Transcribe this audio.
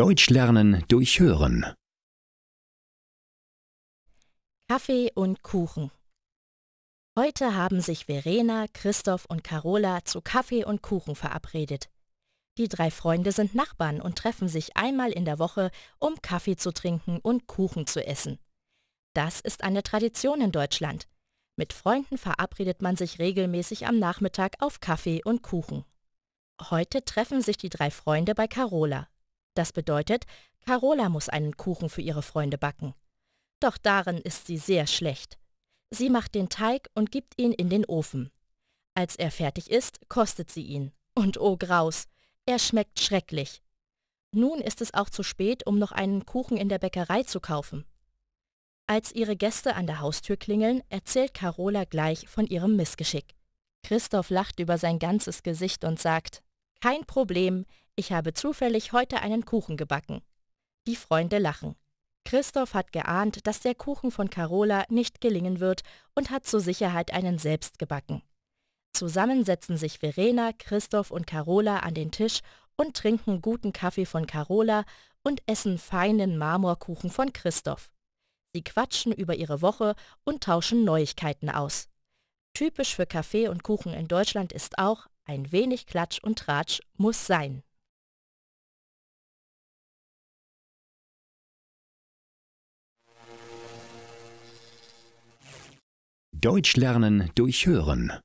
Deutsch lernen durch Hören. Kaffee und Kuchen. Heute haben sich Verena, Christoph und Carola zu Kaffee und Kuchen verabredet. Die drei Freunde sind Nachbarn und treffen sich einmal in der Woche, um Kaffee zu trinken und Kuchen zu essen. Das ist eine Tradition in Deutschland. Mit Freunden verabredet man sich regelmäßig am Nachmittag auf Kaffee und Kuchen. Heute treffen sich die drei Freunde bei Carola. Das bedeutet, Carola muss einen Kuchen für ihre Freunde backen. Doch darin ist sie sehr schlecht. Sie macht den Teig und gibt ihn in den Ofen. Als er fertig ist, kostet sie ihn. Und oh Graus, er schmeckt schrecklich. Nun ist es auch zu spät, um noch einen Kuchen in der Bäckerei zu kaufen. Als ihre Gäste an der Haustür klingeln, erzählt Carola gleich von ihrem Missgeschick. Christoph lacht über sein ganzes Gesicht und sagt, kein Problem, ich habe zufällig heute einen Kuchen gebacken. Die Freunde lachen. Christoph hat geahnt, dass der Kuchen von Carola nicht gelingen wird und hat zur Sicherheit einen selbst gebacken. Zusammen setzen sich Verena, Christoph und Carola an den Tisch und trinken guten Kaffee von Carola und essen feinen Marmorkuchen von Christoph. Sie quatschen über ihre Woche und tauschen Neuigkeiten aus. Typisch für Kaffee und Kuchen in Deutschland ist auch, ein wenig Klatsch und Tratsch muss sein. Deutsch lernen durch Hören.